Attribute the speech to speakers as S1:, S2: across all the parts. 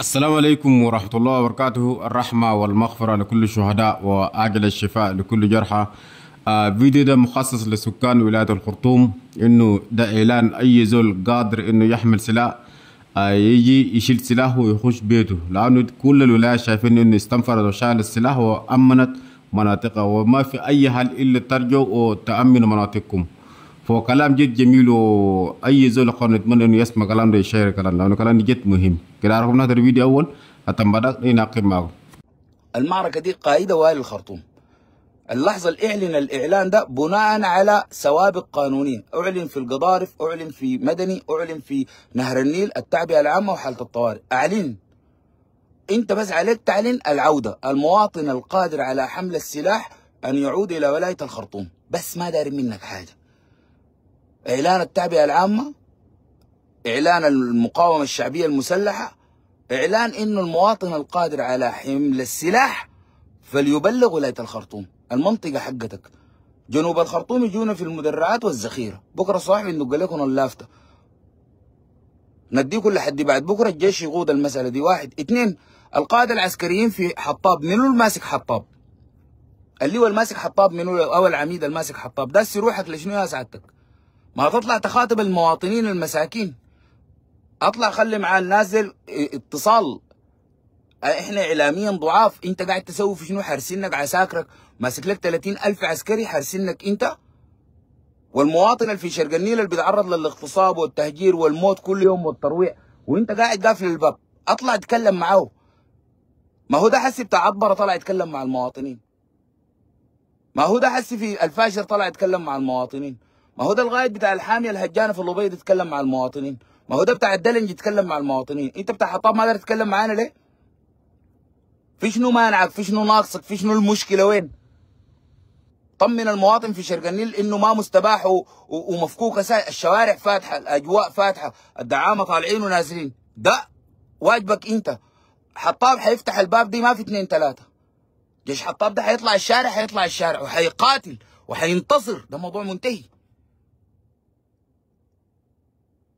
S1: السلام عليكم ورحمة الله وبركاته الرحمة والمغفرة لكل الشهداء وآجل الشفاء لكل جرحى فيديو آه، ده مخصص لسكان ولاية الخرطوم انه ده اعلان اي زول قادر انه يحمل سلاح آه، يجي يشيل سلاحه ويخش بيته لانه كل الولاية شايفين انه استنفرت وشال السلاح وامنت مناطقها وما في اي حل الا ترجو وتأمنوا مناطقكم فو كلام جد جميل واي زول قرن يتمنى انه يسمع كلام ده يشير كلام لانه كلام جد مهم كده عرفنا هذا الفيديو اول بدأ نناقب معه
S2: المعركه دي قائده وائل الخرطوم اللحظه اللي اعلن الاعلان ده بناء على سوابق قانونيه اعلن في القضارف اعلن في مدني اعلن في نهر النيل التعبئه العامه وحاله الطوارئ اعلن انت بس عليك تعلن العوده المواطن القادر على حمل السلاح ان يعود الى ولايه الخرطوم بس ما داري منك حاجه إعلان التعبئة العامة إعلان المقاومة الشعبية المسلحة إعلان إنه المواطن القادر على حمل السلاح فليبلغ ولاية الخرطوم المنطقة حقتك جنوب الخرطوم يجونا في المدرعات والذخيرة بكرة الصباح بندق لكم اللافتة نديكم لحد بعد بكرة الجيش يقود المسألة دي واحد اثنين القادة العسكريين في حطاب منو الماسك حطاب اللي هو الماسك حطاب منو او العميد الماسك حطاب ده روحك لشنو يا سعادتك ما تطلع تخاطب المواطنين المساكين اطلع خلي مع النازل اه، اتصال اه، احنا اعلاميا ضعاف انت قاعد تسوي في شنو حارسينك عساكرك ماسك لك 30000 عسكري حارسينك انت والمواطن اللي في شرق النيل اللي بيتعرض للاغتصاب والتهجير والموت كل يوم والترويع وانت قاعد قافل الباب اطلع اتكلم معاه ما هو ده حسي بتاع عبره طلع يتكلم مع المواطنين ما هو ده حسي في الفاشر طلع يتكلم مع المواطنين ما هو ده الغايد بتاع الحاميه الهجانه في اللوبيه تتكلم مع المواطنين ما هو ده بتاع الدلنج يتكلم مع المواطنين انت بتاع حطاب ما قادر تتكلم معانا ليه في شنو مانعك في شنو ناقصك في شنو المشكله وين طمن المواطن في شرق النيل انه ما مستباح ومفكوك الشوارع فاتحه الاجواء فاتحه الدعامه طالعين ونازلين ده واجبك انت حطاب حيفتح الباب دي ما في اثنين ثلاثه جيش حطاب ده حيطلع الشارع حيطلع الشارع وحيقاتل وحينتصر ده موضوع منتهي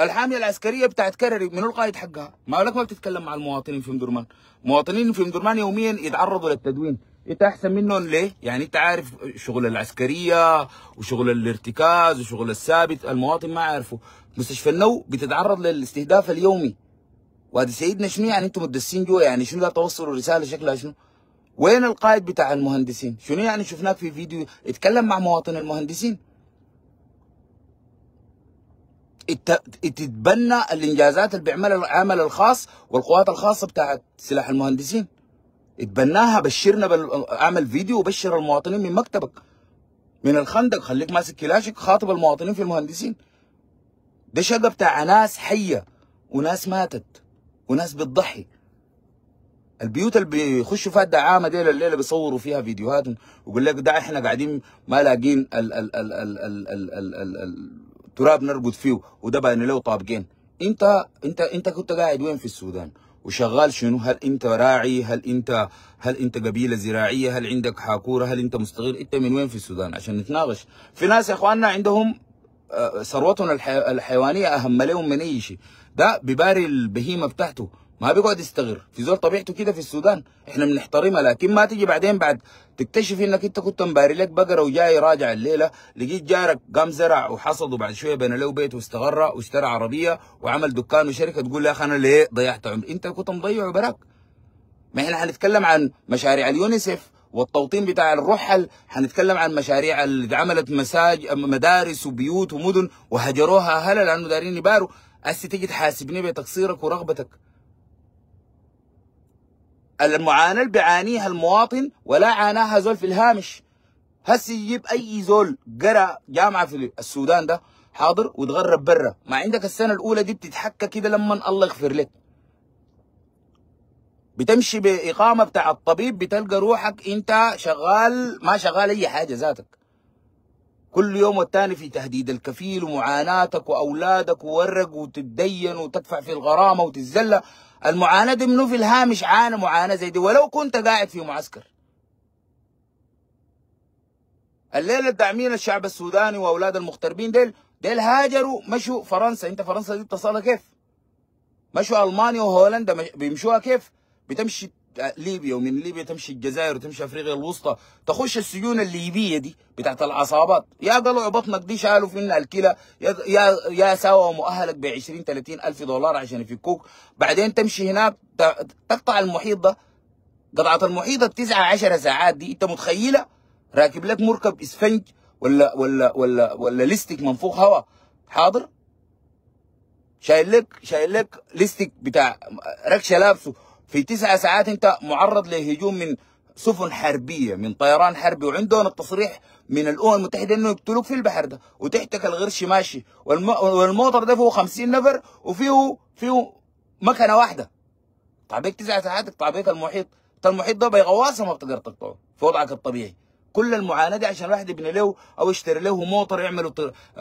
S2: الحاميه العسكريه بتاعت كرري من القائد حقها ما لك ما بتتكلم مع المواطنين في مدرمان مواطنين في مدرمان يوميا يتعرضوا للتدوين انت احسن منهم ليه يعني انت عارف شغل العسكريه وشغل الارتكاز وشغل الثابت المواطن ما عارفه مستشفى النو بتتعرض للاستهداف اليومي وادي سيدنا شنو يعني انتم مدسين جوا يعني شنو لا توصلوا رساله شكلها شنو وين القائد بتاع المهندسين شنو يعني شفناك في فيديو اتكلم مع مواطن المهندسين تتبنى الانجازات اللي بيعملها العمل الخاص والقوات الخاصه بتاعت سلاح المهندسين اتبناها بشرنا اعمل فيديو وبشر المواطنين من مكتبك من الخندق خليك ماسك كلاشك خاطب المواطنين في المهندسين ده شقه بتاع ناس حيه وناس ماتت وناس بتضحي البيوت اللي بيخشوا فيها الدعامه دي الليله بيصوروا فيها فيديوهات ويقول لك ده احنا قاعدين ما لاقين ال ال ال ال ال ال ال ال تراب نرقد فيه وده بقى له طابقين انت انت انت كنت قاعد وين في السودان وشغال شنو هل انت راعي هل انت هل انت قبيله زراعيه هل عندك حاكوره هل انت مستغل انت من وين في السودان عشان نتناقش في ناس يا اخواننا عندهم آه، ثروتهم الحيوانيه اهم لهم من اي شيء ده بباري البهيمه بتاعته ما بيقعد يستغر في زول طبيعته كده في السودان احنا بنحترمها لكن ما تيجي بعدين بعد تكتشف انك انت كنت مباري لك بقره وجاي راجع الليله لقيت جارك قام زرع وحصد وبعد شويه بنى له بيت واستغرى واشترى عربيه وعمل دكان وشركه تقول يا اخي انا ليه ضيعت عمري انت كنت مضيع براك ما احنا هنتكلم عن مشاريع اليونيسف والتوطين بتاع الرحل هنتكلم عن مشاريع اللي عملت مساج مدارس وبيوت ومدن وهجروها هلا لانه دارين يباروا هسه تيجي تحاسبني بتقصيرك ورغبتك المعاناه اللي بيعانيها المواطن ولا عاناها زول في الهامش هسي يجيب اي زول قرا جامعه في السودان ده حاضر وتغرب برا ما عندك السنه الاولى دي بتتحكى كده لما الله يغفر لك بتمشي باقامه بتاع الطبيب بتلقى روحك انت شغال ما شغال اي حاجه ذاتك كل يوم والتاني في تهديد الكفيل ومعاناتك واولادك وورق وتتدين وتدفع في الغرامه وتتذلى المعاناه دي منو في الهامش عانى معاناه زي دي ولو كنت قاعد في معسكر الليله داعمين الشعب السوداني واولاد المغتربين ديل ديل هاجروا مشوا فرنسا انت فرنسا دي اتصالها كيف مشوا المانيا وهولندا بيمشوها كيف بتمشي ليبيا ومن ليبيا تمشي الجزائر وتمشي افريقيا الوسطى تخش السجون الليبيه دي بتاعت العصابات يا قلعوا بطنك دي شالوا منها الكلى يا يا, ساوى مؤهلك ب 20 30 الف دولار عشان يفكوك بعدين تمشي هناك تقطع المحيط ده قطعه المحيط التسعة 10 ساعات دي انت متخيله راكب لك مركب اسفنج ولا ولا ولا ولا ليستك منفوخ هواء حاضر شايل لك شايل لك ليستك بتاع ركشه لابسه في تسع ساعات انت معرض لهجوم من سفن حربيه من طيران حربي وعندهم التصريح من الامم المتحده انه يقتلوك في البحر ده وتحتك الغرش ماشي والم... والموتر ده فيه 50 نفر وفيه فيه مكنه واحده طعبيك تسع ساعات طعبيك المحيط المحيط ده بغواصه ما بتقدر تقطعه في وضعك الطبيعي كل المعاناه دي عشان واحد يبني له او يشتري له موتر يعمل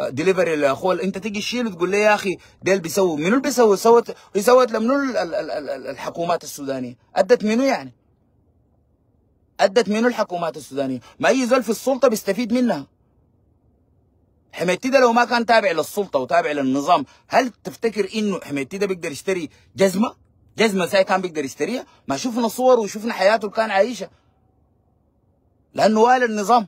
S2: ديليفري آه، لاخوه انت تيجي تشيله تقول لي يا اخي ده اللي بيسوي منو اللي بيسوي سوت سوت لمنو الحكومات السودانيه ادت منو يعني ادت منو الحكومات السودانيه ما اي زول في السلطه بيستفيد منها حميتي ده لو ما كان تابع للسلطه وتابع للنظام هل تفتكر انه حميتي ده بيقدر يشتري جزمه جزمه زي كان بيقدر يشتريها ما شفنا صور وشفنا حياته كان عايشها لانه والي النظام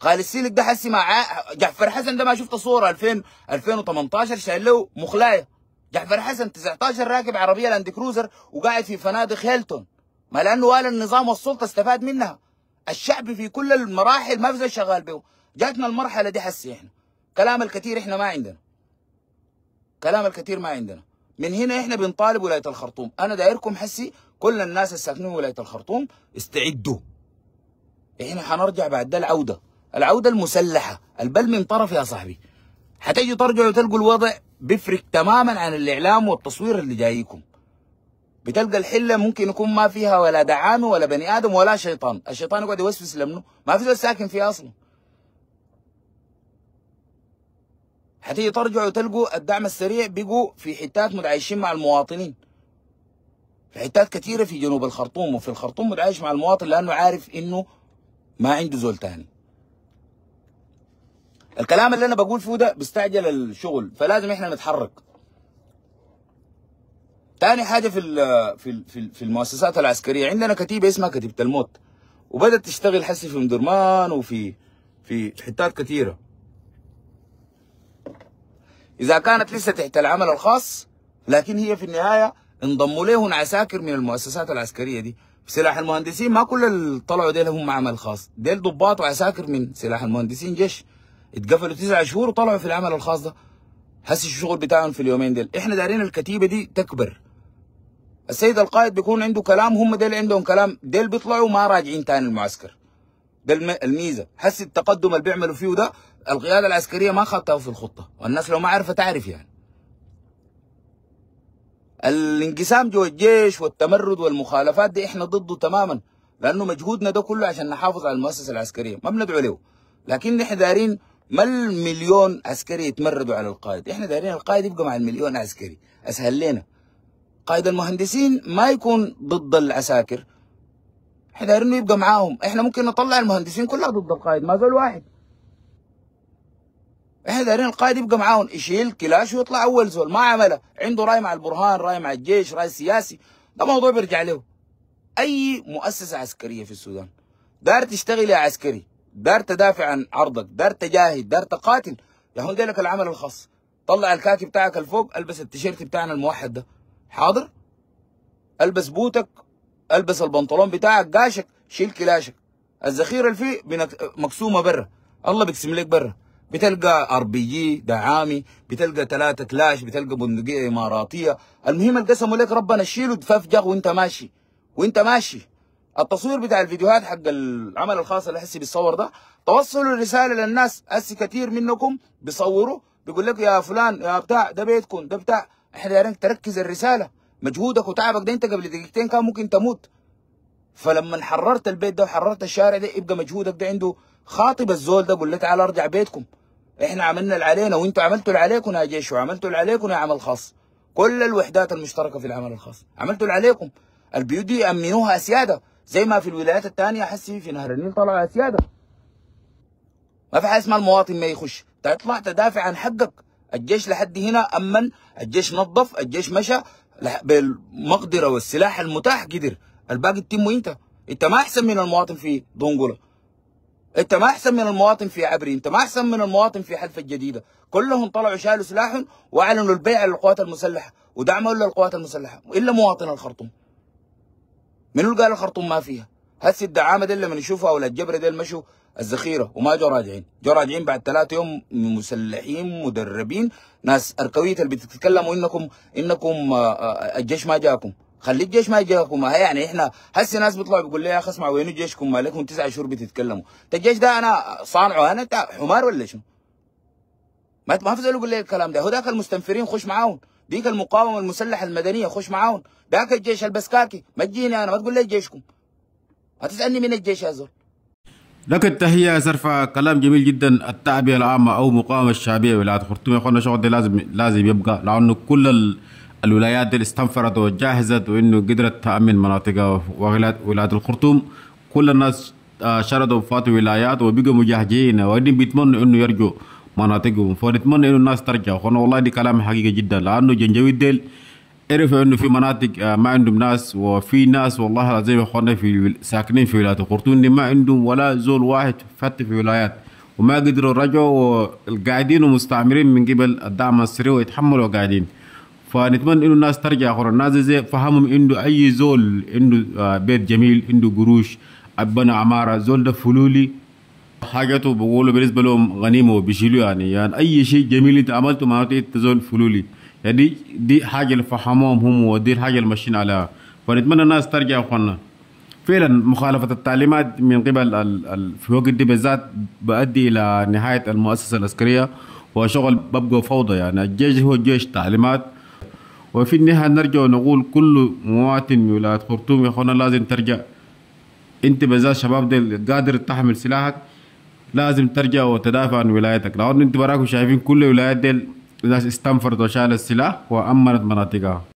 S2: خالد السيلك ده حسي مع جعفر حسن ده ما شفت صوره 2000 2018 شايل له مخلايه جعفر حسن 19 راكب عربيه لاند كروزر وقاعد في فنادق هيلتون ما لانه والي النظام والسلطه استفاد منها الشعب في كل المراحل ما في زي شغال به جاتنا المرحله دي حسي احنا كلام الكثير احنا ما عندنا كلام الكثير ما عندنا من هنا احنا بنطالب ولايه الخرطوم انا دايركم حسي كل الناس الساكنين ولايه الخرطوم استعدوا هنا هنرجع بعد ده العوده العوده المسلحه البل من طرف يا صاحبي هتجي ترجعوا تلقوا الوضع بيفرق تماما عن الاعلام والتصوير اللي جايكم بتلقى الحله ممكن يكون ما فيها ولا دعامه ولا بني ادم ولا شيطان الشيطان يقعد يوسوس لمنه ما في زول ساكن فيها اصلا هتيجي ترجعوا تلقوا الدعم السريع بيجوا في حتات متعايشين مع المواطنين في حتات كثيره في جنوب الخرطوم وفي الخرطوم متعايش مع المواطن لانه عارف انه ما عنده زول تاني الكلام اللي انا بقول فيه ده بيستعجل الشغل فلازم احنا نتحرك تاني حاجه في في في المؤسسات العسكريه عندنا كتيبه اسمها كتيبه الموت وبدات تشتغل حسي في مدرمان وفي في حتات كثيره اذا كانت لسه تحت العمل الخاص لكن هي في النهايه انضموا لهم عساكر من المؤسسات العسكريه دي سلاح المهندسين ما كل اللي طلعوا ديل هم عمل خاص ديل ضباط وعساكر من سلاح المهندسين جيش اتقفلوا تسع شهور وطلعوا في العمل الخاص ده حس الشغل بتاعهم في اليومين ديل احنا دارين الكتيبه دي تكبر السيد القائد بيكون عنده كلام هم ديل عندهم كلام ديل بيطلعوا ما راجعين تاني المعسكر ده الميزه حس التقدم اللي بيعملوا فيه ده القياده العسكريه ما خدته في الخطه والناس لو ما عرفت تعرف يعني الانقسام جوا الجيش والتمرد والمخالفات دي احنا ضده تماما لانه مجهودنا ده كله عشان نحافظ على المؤسسه العسكريه ما بندعو له لكن احنا دارين ما المليون عسكري يتمردوا على القائد احنا دارين القائد يبقى مع المليون عسكري اسهل لنا قائد المهندسين ما يكون ضد العساكر احنا دارين يبقى معاهم احنا ممكن نطلع المهندسين كلها ضد القائد ما زال واحد احنا دارين القائد يبقى معاهم يشيل كلاش ويطلع اول زول ما عمله عنده راي مع البرهان راي مع الجيش راي سياسي ده موضوع بيرجع له اي مؤسسه عسكريه في السودان دار تشتغل يا عسكري دار تدافع عن عرضك دار تجاهد دار تقاتل يا هون لك العمل الخاص طلع الكاكي بتاعك الفوق البس التيشيرت بتاعنا الموحد ده حاضر البس بوتك البس البنطلون بتاعك قاشك شيل كلاشك الذخيره اللي فيه مقسومه برا الله بيقسم لك برا بتلقى ار بي جي دعامي بتلقى ثلاثه كلاش بتلقى بندقيه اماراتيه المهم القسم لك ربنا تشيله تففجغ وانت ماشي وانت ماشي التصوير بتاع الفيديوهات حق العمل الخاص اللي حسي بيصور ده توصلوا الرساله للناس هسي كثير منكم بيصوروا بيقول لك يا فلان يا بتاع ده بيتكم ده بتاع احنا دايرين تركز الرساله مجهودك وتعبك ده انت قبل دقيقتين كان ممكن تموت فلما حررت البيت ده وحررت الشارع ده يبقى مجهودك ده عنده خاطب الزول ده قول له تعال ارجع بيتكم احنا عملنا اللي علينا وانتوا عملتوا اللي عليكم يا جيش وعملتوا اللي عليكم يا عمل خاص كل الوحدات المشتركه في العمل الخاص عملتوا اللي عليكم البيوت دي امنوها اسياده زي ما في الولايات الثانيه حسي في نهر النيل طلع اسياده ما في حاجه اسمها المواطن ما يخش تطلع طيب تدافع عن حقك الجيش لحد هنا امن الجيش نظف الجيش مشى بالمقدره والسلاح المتاح قدر الباقي تتم انت انت ما احسن من المواطن في دونجولا انت ما احسن من المواطن في عبري انت ما احسن من المواطن في حلف الجديده كلهم طلعوا شالوا سلاحهم واعلنوا البيع للقوات المسلحه ودعموا للقوات المسلحه الا مواطن الخرطوم منو اللي قال الخرطوم ما فيها هسه الدعامه دي اللي بنشوفها ولا الجبره دي مشوا الذخيره وما جو راجعين جو راجعين بعد ثلاثة يوم مسلحين مدربين ناس اركويه اللي بتتكلموا انكم انكم آه، آه، الجيش ما جاكم خلي الجيش ما يجيكم يعني احنا هسه ناس بيطلعوا بيقول لي يا اخي اسمع وين جيشكم مالكم تسع شهور بتتكلموا طيب الجيش ده انا صانعه انا حمار ولا شنو ما ما في زول يقول لي الكلام ده هو ذاك المستنفرين خش معاهم ديك المقاومه المسلحه المدنيه خش معاهم ذاك الجيش البسكاكي ما تجيني انا ما تقول لي جيشكم هتسالني من الجيش يا زول
S1: لك التهيئة زرفة كلام جميل جدا التعبئة العامة أو مقاومة الشعبية ولاية خرطوم يا أخوانا الشغل ده لازم لازم يبقى لأنه كل ال... الولايات دي استنفرت وجهزت وانه قدرت تامن مناطق ولايه الخرطوم كل الناس آه، شردوا فات ولايات وبقوا مجاهدين وبعدين بيتمنوا انه يرجعوا مناطقهم فنتمنى انه الناس ترجع وانا والله دي كلام حقيقي جدا لانه جنجوي ديل عرف انه في مناطق آه، ما عندهم ناس وفي ناس والله العظيم اخواننا في ساكنين في ولايه الخرطوم ما عندهم ولا زول واحد فات في ولايات وما قدروا رجعوا وقاعدين ومستعمرين من قبل الدعم السري ويتحملوا قاعدين فنتمنى انه الناس ترجع اخرى الناس زي فهمهم انه اي زول عنده آه، بيت جميل عنده قروش ابنا عماره زول ده فلولي حاجته بقولوا بالنسبه لهم غنيمه وبيشيلوا يعني يعني اي شيء جميل انت عملته معناته انت زول فلولي يعني دي دي حاجه اللي فهموهم هم ودي الحاجه اللي ماشيين عليها فنتمنى الناس ترجع اخوانا فعلا مخالفه التعليمات من قبل في الوقت دي بالذات بؤدي الى نهايه المؤسسه العسكريه وشغل ببقى فوضى يعني الجيش هو جيش تعليمات وفي النهاية نرجع ونقول كل مواطن من ولاية خرطوم يا أخوانا لازم ترجع أنت بذات شباب ده قادر تحمل سلاحك لازم ترجع وتدافع عن ولايتك لأن أنت براكم شايفين كل ولايات ديل الناس استنفرت وشال السلاح وأمنت مناطقها